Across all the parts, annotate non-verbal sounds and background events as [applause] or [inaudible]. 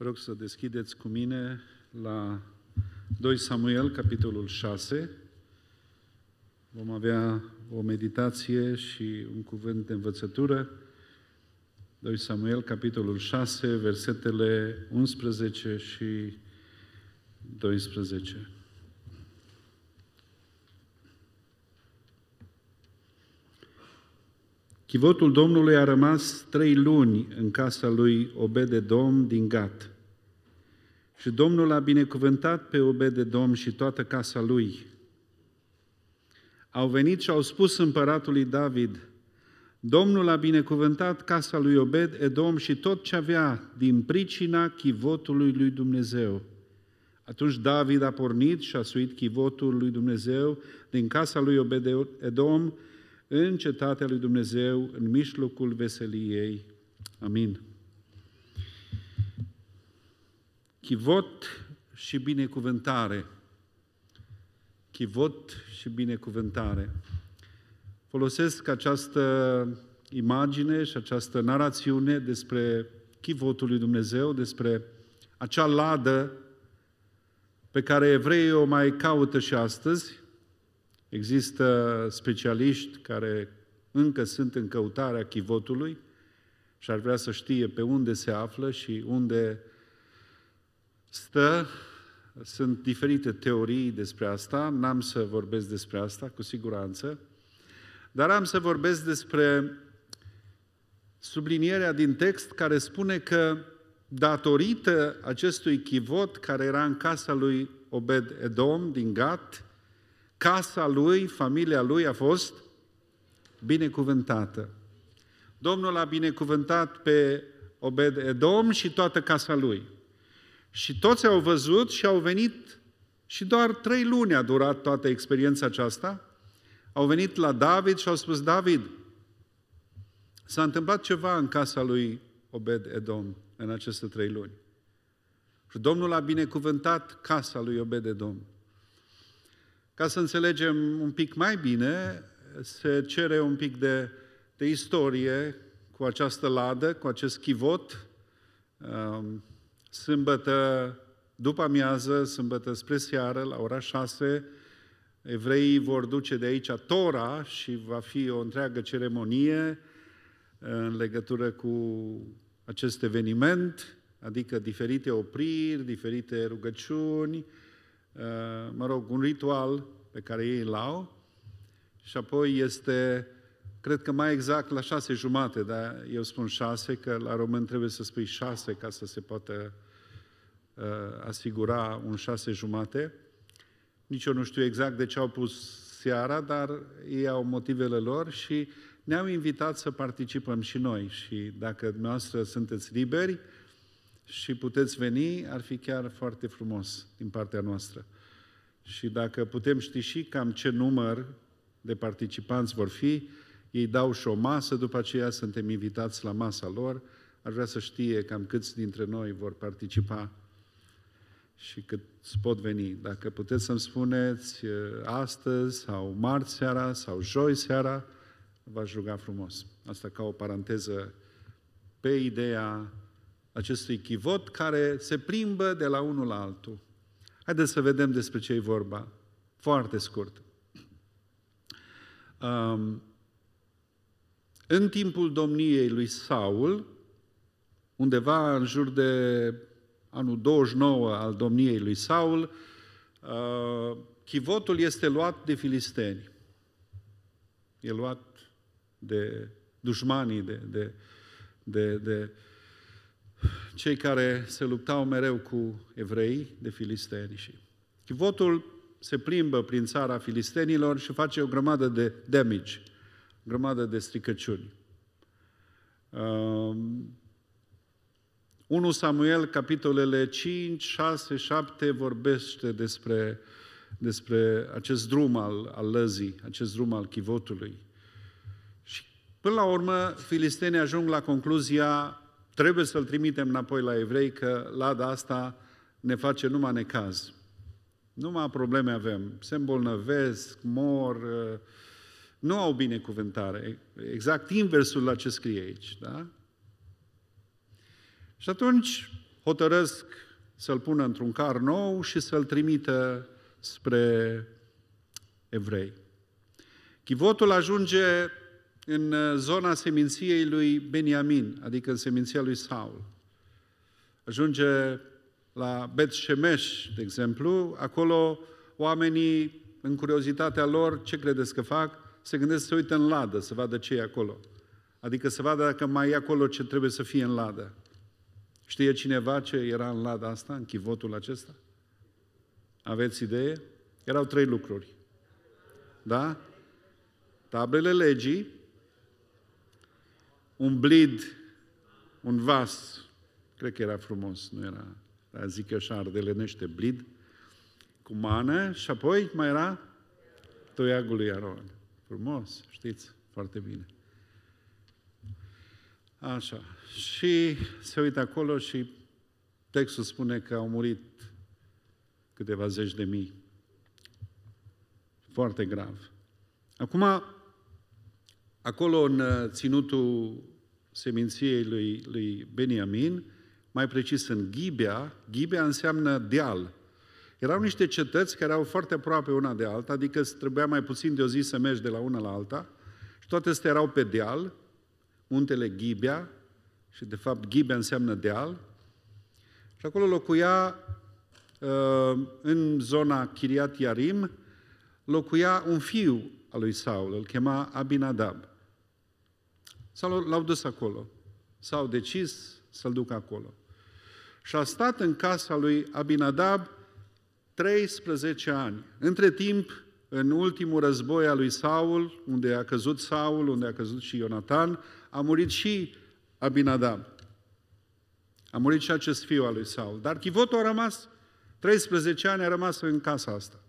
Vă rog să deschideți cu mine la 2 Samuel, capitolul 6. Vom avea o meditație și un cuvânt de învățătură. 2 Samuel, capitolul 6, versetele 11 și 12. Chivotul Domnului a rămas trei luni în casa lui Dom din Gat. Și Domnul a binecuvântat pe Dom și toată casa lui. Au venit și au spus împăratului David, Domnul a binecuvântat casa lui Obed, Edom și tot ce avea din pricina chivotului lui Dumnezeu. Atunci David a pornit și a suit chivotul lui Dumnezeu din casa lui Obed, Edom, în cetatea lui Dumnezeu, în mijlocul veseliei. Amin. Chivot și binecuvântare. Chivot și binecuvântare. Folosesc această imagine și această narațiune despre chivotul lui Dumnezeu, despre acea ladă pe care evreii o mai caută și astăzi, Există specialiști care încă sunt în căutarea chivotului și ar vrea să știe pe unde se află și unde stă. Sunt diferite teorii despre asta, n-am să vorbesc despre asta cu siguranță, dar am să vorbesc despre sublinierea din text care spune că datorită acestui chivot care era în casa lui Obed Edom din Gat, Casa lui, familia lui a fost binecuvântată. Domnul a binecuvântat pe Obed Edom și toată casa lui. Și toți au văzut și au venit și doar trei luni a durat toată experiența aceasta. Au venit la David și au spus, David, s-a întâmplat ceva în casa lui Obed Edom în aceste trei luni. Și Domnul a binecuvântat casa lui Obed Edom. Ca să înțelegem un pic mai bine, se cere un pic de, de istorie cu această ladă, cu acest chivot. Um, sâmbătă după amiază, sâmbătă spre seară, la ora 6, evreii vor duce de aici Tora și va fi o întreagă ceremonie uh, în legătură cu acest eveniment, adică diferite opriri, diferite rugăciuni, Eh, mă rog, un ritual pe care ei îl au și apoi este, cred că mai exact la șase jumate, dar eu spun șase, că la român trebuie să spui șase ca să se poată uh, asigura un șase jumate. Nici eu nu știu exact de ce au pus seara, dar ei au motivele lor și ne-au invitat să participăm și noi. Și dacă dumneavoastră sunteți liberi, uh, și puteți veni, ar fi chiar foarte frumos din partea noastră. Și dacă putem ști și cam ce număr de participanți vor fi, ei dau și o masă, după aceea suntem invitați la masa lor, ar vrea să știe cam câți dintre noi vor participa și cât pot veni. Dacă puteți să-mi spuneți uh, astăzi sau marți seara sau joi seara, v-aș ruga frumos. Asta ca o paranteză pe ideea acestui chivot care se plimbă de la unul la altul. Haideți să vedem despre ce e vorba. Foarte scurt. Um, în timpul domniei lui Saul, undeva în jur de anul 29 al domniei lui Saul, uh, chivotul este luat de filisteni. E luat de dușmanii, de, de, de, de cei care se luptau mereu cu evrei de filisteni. Și chivotul se plimbă prin țara filistenilor și face o grămadă de damage, o grămadă de stricăciuni. Um, 1 Samuel, capitolele 5, 6, 7 vorbește despre, despre acest drum al, al lăzii, acest drum al chivotului. Și până la urmă, filistenii ajung la concluzia Trebuie să-l trimitem înapoi la evrei, că lada asta ne face numai necaz. Numai probleme avem. Se îmbolnăvesc, mor, uh, nu au binecuvântare. Exact inversul la ce scrie aici. Da? Și atunci hotărăsc să-l pună într-un car nou și să-l trimită spre evrei. Chivotul ajunge în uh, zona seminției lui Beniamin, adică în seminția lui Saul. Ajunge la Bet Shemesh, de exemplu, acolo oamenii, în curiozitatea lor, ce credeți că fac? Se gândesc să uite uită în ladă, să vadă ce e acolo. Adică să vadă dacă mai e acolo ce trebuie să fie în ladă. Știe cineva ce era în lada asta, în chivotul acesta? Aveți idee? Erau trei lucruri. Da? Tablele legii, un blid, un vas, cred că era frumos, nu era, dar zic așa așa, ardelenește blid, cu mană și apoi mai era toiagul lui Aron. Frumos, știți, foarte bine. Așa. Și se uită acolo și textul spune că au murit câteva zeci de mii. Foarte grav. Acum, acolo în uh, ținutul seminției lui, lui Beniamin, mai precis în Ghibea, Ghibea înseamnă deal. Erau niște cetăți care erau foarte aproape una de alta, adică trebuia mai puțin de o zi să mergi de la una la alta, și toate astea erau pe deal, muntele Ghibea, și de fapt Ghibea înseamnă deal, și acolo locuia, uh, în zona Chiriat Iarim, locuia un fiu al lui Saul, îl chema Abinadab. Sau l-au dus acolo. S-au decis să-l ducă acolo. Și a stat în casa lui Abinadab 13 ani. Între timp, în ultimul război al lui Saul, unde a căzut Saul, unde a căzut și Ionatan, a murit și Abinadab. A murit și acest fiu al lui Saul. Dar Chivotul a rămas, 13 ani a rămas în casa asta.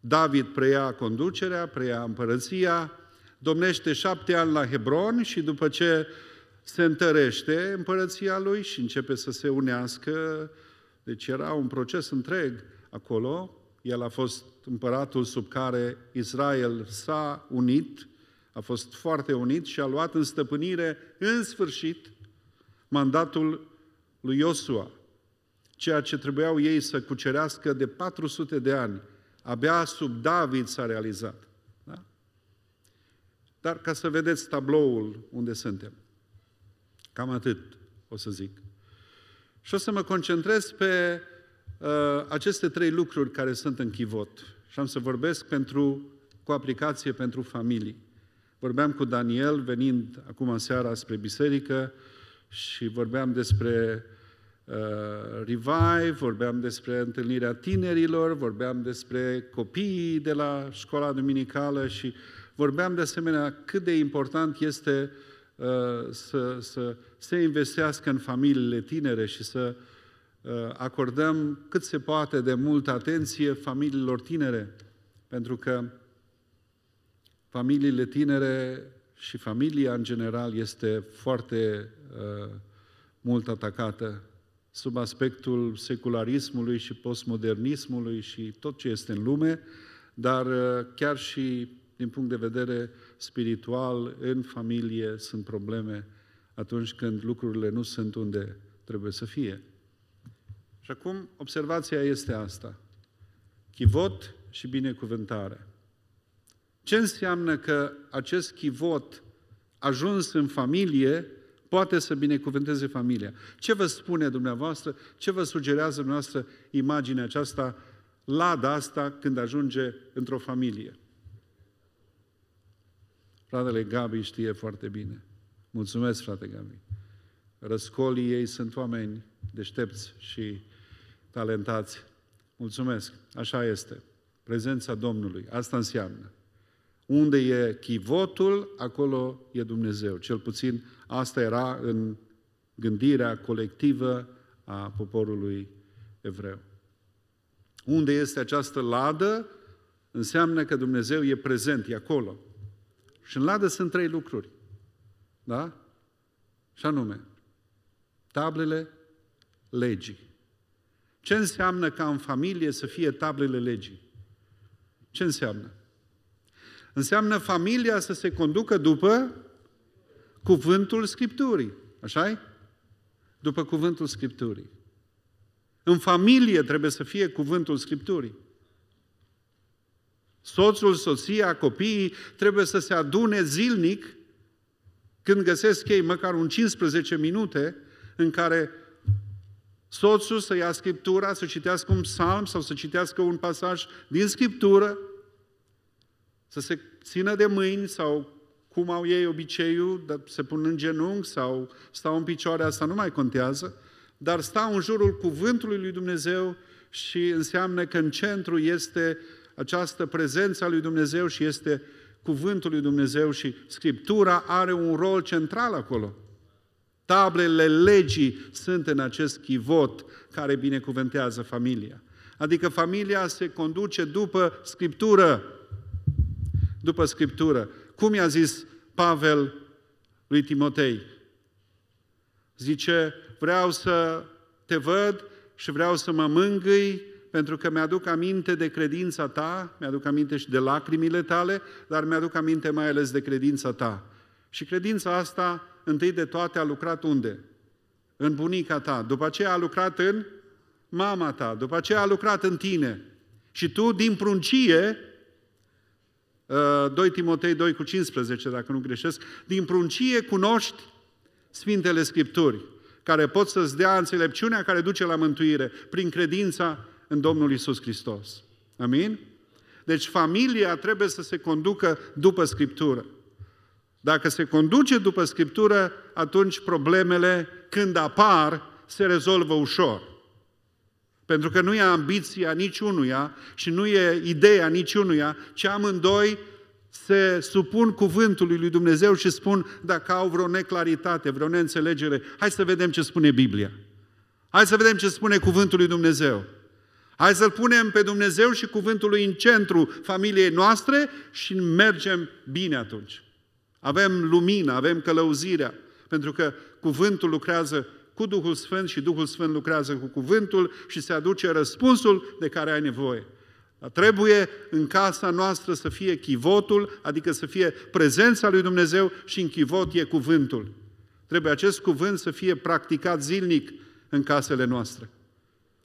David preia conducerea, preia împărăția, domnește șapte ani la Hebron și după ce se întărește împărăția lui și începe să se unească. Deci era un proces întreg acolo. El a fost împăratul sub care Israel s-a unit, a fost foarte unit și a luat în stăpânire, în sfârșit, mandatul lui Iosua, ceea ce trebuiau ei să cucerească de 400 de ani. Abia sub David s-a realizat. Dar ca să vedeți tabloul unde suntem. Cam atât o să zic. Și o să mă concentrez pe uh, aceste trei lucruri care sunt în chivot. Și am să vorbesc pentru, cu aplicație pentru familii. Vorbeam cu Daniel venind acum seara spre biserică și vorbeam despre uh, Revive, vorbeam despre întâlnirea tinerilor, vorbeam despre copiii de la școala duminicală și Vorbeam de asemenea cât de important este uh, să, să se investească în familiile tinere și să uh, acordăm cât se poate de multă atenție familiilor tinere, pentru că familiile tinere și familia în general este foarte uh, mult atacată sub aspectul secularismului și postmodernismului și tot ce este în lume, dar uh, chiar și din punct de vedere spiritual, în familie sunt probleme atunci când lucrurile nu sunt unde trebuie să fie. Și acum observația este asta. Chivot și binecuvântare. Ce înseamnă că acest chivot ajuns în familie poate să binecuvânteze familia? Ce vă spune dumneavoastră, ce vă sugerează dumneavoastră imaginea aceasta, lada asta când ajunge într-o familie? Fratele Gabi știe foarte bine. Mulțumesc, frate Gabi. Răscolii ei sunt oameni deștepți și talentați. Mulțumesc. Așa este. Prezența Domnului. Asta înseamnă. Unde e chivotul, acolo e Dumnezeu. Cel puțin asta era în gândirea colectivă a poporului evreu. Unde este această ladă, înseamnă că Dumnezeu e prezent, e acolo. Și în ladă sunt trei lucruri. Da? Și anume, tablele legii. Ce înseamnă ca în familie să fie tablele legii? Ce înseamnă? Înseamnă familia să se conducă după cuvântul Scripturii. așa -i? După cuvântul Scripturii. În familie trebuie să fie cuvântul Scripturii. Soțul, soția, copiii trebuie să se adune zilnic când găsesc ei măcar un 15 minute în care soțul să ia Scriptura, să citească un psalm sau să citească un pasaj din Scriptură, să se țină de mâini sau cum au ei obiceiul, se pun în genunchi sau stau în picioare, asta nu mai contează, dar stau în jurul cuvântului lui Dumnezeu și înseamnă că în centru este această prezență a lui Dumnezeu și este cuvântul lui Dumnezeu și Scriptura are un rol central acolo. Tablele legii sunt în acest chivot care binecuvântează familia. Adică familia se conduce după Scriptură. După Scriptură. Cum i-a zis Pavel lui Timotei? Zice, vreau să te văd și vreau să mă mângâi pentru că mi-aduc aminte de credința ta, mi-aduc aminte și de lacrimile tale, dar mi-aduc aminte mai ales de credința ta. Și credința asta, întâi de toate, a lucrat unde? În bunica ta, după aceea a lucrat în mama ta, după aceea a lucrat în tine. Și tu, din pruncie, 2 uh, Timotei 2 cu 15, dacă nu greșesc, din pruncie cunoști Sfintele Scripturi, care pot să-ți dea înțelepciunea care duce la mântuire prin credința în Domnul Isus Hristos. Amin? Deci familia trebuie să se conducă după Scriptură. Dacă se conduce după Scriptură, atunci problemele, când apar, se rezolvă ușor. Pentru că nu e ambiția niciunuia și nu e ideea niciunuia, ci amândoi se supun cuvântului lui Dumnezeu și spun dacă au vreo neclaritate, vreo neînțelegere, hai să vedem ce spune Biblia. Hai să vedem ce spune cuvântul lui Dumnezeu. Hai să-L punem pe Dumnezeu și cuvântul lui în centru familiei noastre și mergem bine atunci. Avem lumină, avem călăuzirea, pentru că cuvântul lucrează cu Duhul Sfânt și Duhul Sfânt lucrează cu cuvântul și se aduce răspunsul de care ai nevoie. Dar trebuie în casa noastră să fie chivotul, adică să fie prezența lui Dumnezeu și în chivot e cuvântul. Trebuie acest cuvânt să fie practicat zilnic în casele noastre.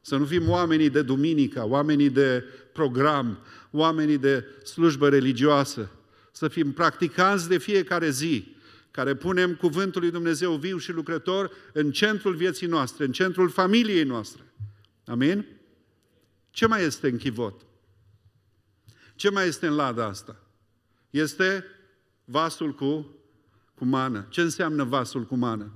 Să nu fim oamenii de duminică, oamenii de program, oamenii de slujbă religioasă. Să fim practicanți de fiecare zi, care punem cuvântul lui Dumnezeu viu și lucrător în centrul vieții noastre, în centrul familiei noastre. Amin? Ce mai este în chivot? Ce mai este în lada asta? Este vasul cu, cu mană. Ce înseamnă vasul cu mană?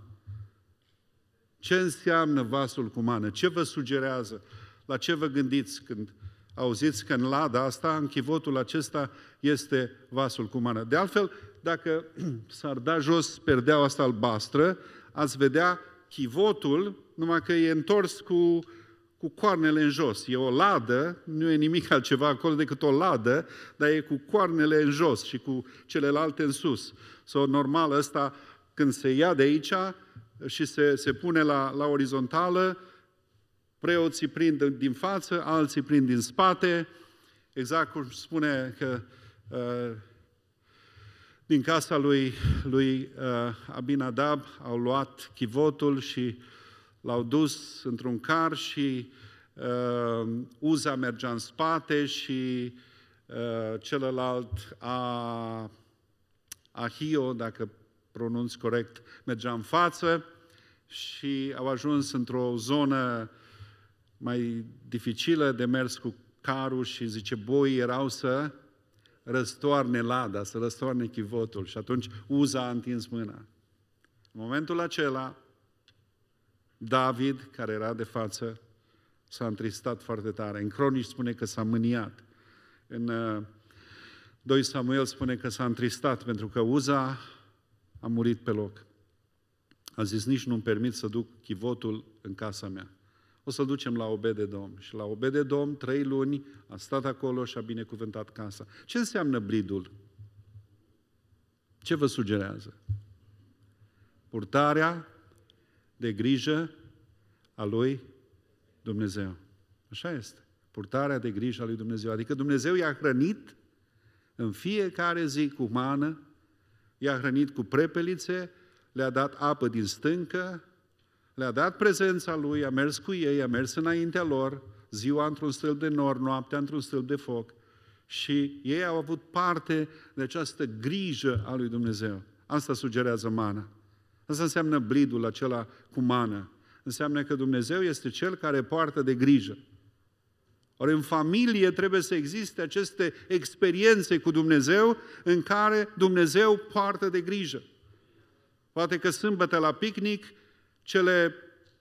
Ce înseamnă vasul cu mană? Ce vă sugerează? La ce vă gândiți când auziți că în lada asta, în chivotul acesta, este vasul cu mană? De altfel, dacă [clears throat] s-ar da jos perdeaua asta albastră, ați vedea chivotul, numai că e întors cu, cu coarnele în jos. E o ladă, nu e nimic [laughs] altceva acolo decât o ladă, dar e cu coarnele în jos și cu celelalte în sus. Sau so, normal ăsta, când se ia de aici, și se, se pune la, la orizontală, preoții prind din față, alții prind din spate, exact cum spune că uh, din casa lui, lui uh, Abinadab au luat chivotul și l-au dus într-un car și uh, Uza mergea în spate și celălalt a Ahio, dacă pronunț corect, mergea în față și au ajuns într-o zonă mai dificilă de mers cu carul și zice, boii erau să răstoarne lada, să răstoarne chivotul. Și atunci Uza a întins mâna. În momentul acela, David, care era de față, s-a întristat foarte tare. În cronici spune că s-a mâniat. În 2 uh, Samuel spune că s-a întristat pentru că Uza a murit pe loc. A zis, nici nu-mi permit să duc chivotul în casa mea. O să-l ducem la obede domn. Și la obede domn, trei luni, a stat acolo și a binecuvântat casa. Ce înseamnă bridul? Ce vă sugerează? Purtarea de grijă a lui Dumnezeu. Așa este. Purtarea de grijă a lui Dumnezeu. Adică Dumnezeu i-a hrănit în fiecare zi cu mană, i-a hrănit cu prepelițe, le-a dat apă din stâncă, le-a dat prezența lui, a mers cu ei, a mers înaintea lor, ziua într-un stâlp de nor, noaptea într-un stâlp de foc. Și ei au avut parte de această grijă a lui Dumnezeu. Asta sugerează mana. Asta înseamnă blidul acela cu mană. Înseamnă că Dumnezeu este Cel care poartă de grijă. Ori în familie trebuie să existe aceste experiențe cu Dumnezeu în care Dumnezeu poartă de grijă. Poate că sâmbătă la picnic, cele,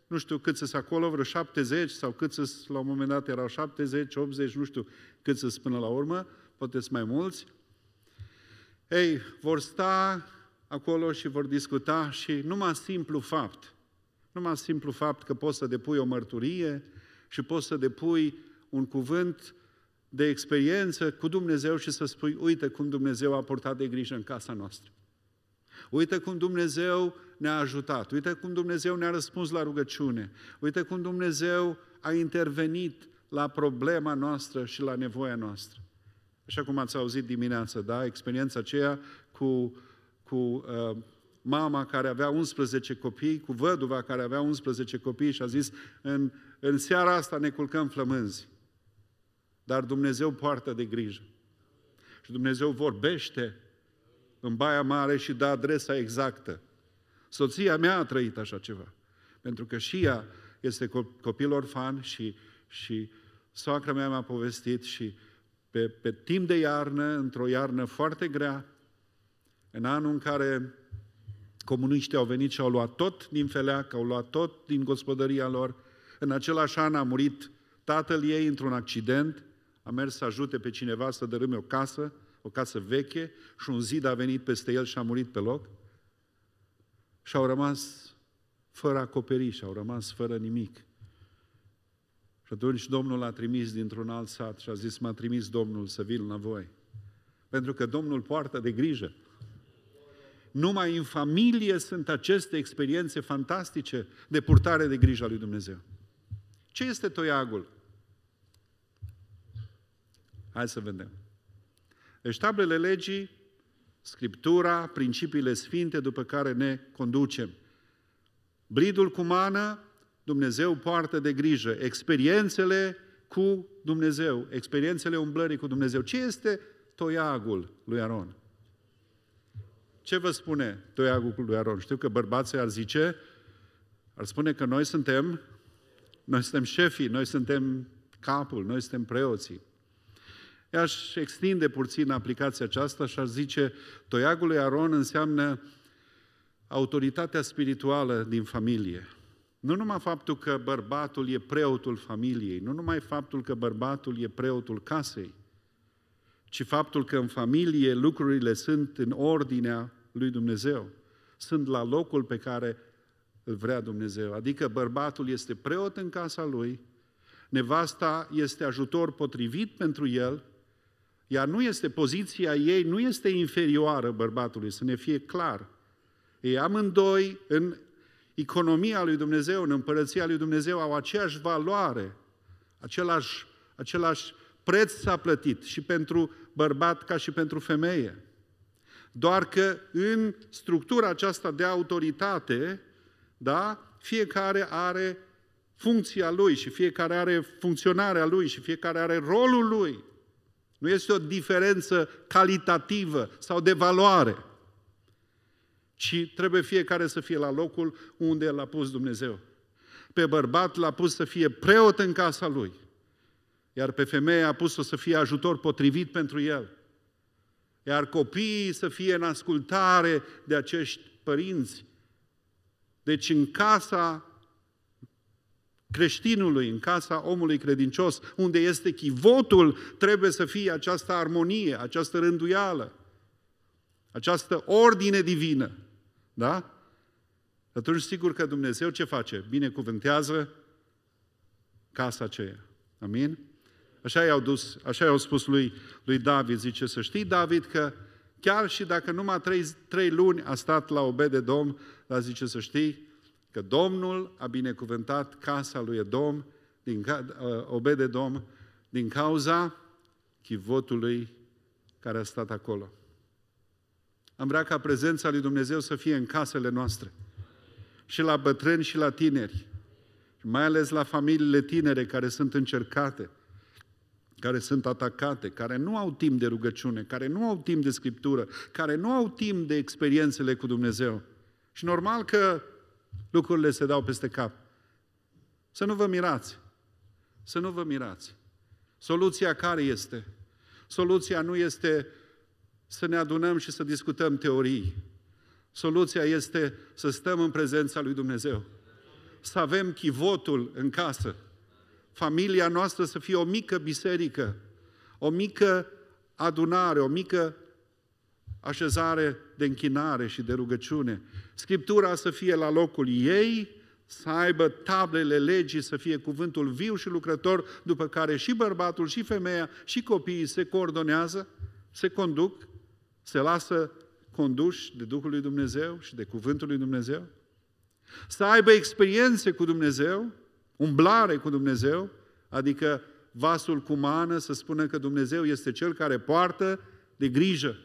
nu știu cât sunt acolo, vreo 70 sau cât sunt, la un moment dat erau 70, 80, nu știu cât sunt până la urmă, poate mai mulți, ei, vor sta acolo și vor discuta și numai simplu fapt, numai simplu fapt că poți să depui o mărturie și poți să depui un cuvânt de experiență cu Dumnezeu și să spui, uite cum Dumnezeu a purtat de grijă în casa noastră. Uite cum Dumnezeu ne-a ajutat, uite cum Dumnezeu ne-a răspuns la rugăciune, uite cum Dumnezeu a intervenit la problema noastră și la nevoia noastră. Așa cum ați auzit dimineața, da? Experiența aceea cu, cu uh, mama care avea 11 copii, cu văduva care avea 11 copii și a zis, în, în seara asta ne culcăm flămânzi. Dar Dumnezeu poartă de grijă. Și Dumnezeu vorbește în Baia Mare și dă adresa exactă. Soția mea a trăit așa ceva. Pentru că și ea este copil orfan și, și soacra mea mi-a povestit și pe, pe timp de iarnă, într-o iarnă foarte grea, în anul în care comuniștii au venit și au luat tot din feleac, au luat tot din gospodăria lor, în același an a murit tatăl ei într-un accident, a mers să ajute pe cineva să dărâme o casă, o casă veche, și un zid a venit peste el și a murit pe loc. Și au rămas fără acoperiș, au rămas fără nimic. Și atunci Domnul a trimis dintr-un alt sat și a zis, m-a trimis Domnul să vin la voi, Pentru că Domnul poartă de grijă. Numai în familie sunt aceste experiențe fantastice de purtare de grijă a lui Dumnezeu. Ce este toiagul? Hai să vedem. Deci tablele legii, Scriptura, principiile sfinte după care ne conducem. Blidul cu mană, Dumnezeu poartă de grijă. Experiențele cu Dumnezeu, experiențele umblării cu Dumnezeu. Ce este toiagul lui Aron? Ce vă spune toiagul lui Aron? Știu că bărbații ar zice, ar spune că noi suntem, noi suntem șefii, noi suntem capul, noi suntem preoții. I-aș extinde puțin aplicația aceasta și aș zice, toiagul lui Aron înseamnă autoritatea spirituală din familie. Nu numai faptul că bărbatul e preotul familiei, nu numai faptul că bărbatul e preotul casei, ci faptul că în familie lucrurile sunt în ordinea lui Dumnezeu, sunt la locul pe care îl vrea Dumnezeu. Adică bărbatul este preot în casa lui, nevasta este ajutor potrivit pentru el iar nu este poziția ei, nu este inferioară bărbatului, să ne fie clar. Ei amândoi în economia lui Dumnezeu, în împărăția lui Dumnezeu, au aceeași valoare, același, același preț s-a plătit și pentru bărbat ca și pentru femeie. Doar că în structura aceasta de autoritate, da, fiecare are funcția lui și fiecare are funcționarea lui și fiecare are rolul lui. Nu este o diferență calitativă sau de valoare, ci trebuie fiecare să fie la locul unde l-a pus Dumnezeu. Pe bărbat l-a pus să fie preot în casa lui, iar pe femeie a pus-o să fie ajutor potrivit pentru el. Iar copiii să fie în ascultare de acești părinți. Deci în casa creștinului, în casa omului credincios, unde este chivotul, trebuie să fie această armonie, această rânduială, această ordine divină. Da? Atunci sigur că Dumnezeu ce face? Binecuvântează casa aceea. Amin? Așa i-au, dus, așa i-au spus lui, lui David, zice, să știi, David, că chiar și dacă numai trei, trei luni a stat la obede Domn, dar zice, să știi, că Domnul a binecuvântat casa lui Edom, din, uh, Dom din cauza chivotului care a stat acolo. Am vrea ca prezența lui Dumnezeu să fie în casele noastre. Și la bătrâni și la tineri. Mai ales la familiile tinere care sunt încercate, care sunt atacate, care nu au timp de rugăciune, care nu au timp de scriptură, care nu au timp de experiențele cu Dumnezeu. Și normal că Lucrurile se dau peste cap. Să nu vă mirați. Să nu vă mirați. Soluția care este? Soluția nu este să ne adunăm și să discutăm teorii. Soluția este să stăm în prezența lui Dumnezeu. Să avem chivotul în casă. Familia noastră să fie o mică biserică, o mică adunare, o mică așezare de închinare și de rugăciune. Scriptura să fie la locul ei, să aibă tablele legii, să fie cuvântul viu și lucrător, după care și bărbatul, și femeia, și copiii se coordonează, se conduc, se lasă conduși de Duhul lui Dumnezeu și de Cuvântul lui Dumnezeu. Să aibă experiențe cu Dumnezeu, umblare cu Dumnezeu, adică vasul cu mană să spună că Dumnezeu este Cel care poartă de grijă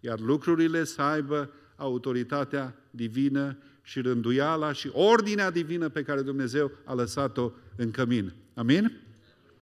iar lucrurile să aibă autoritatea divină și rânduiala și ordinea divină pe care Dumnezeu a lăsat-o în cămin. Amin?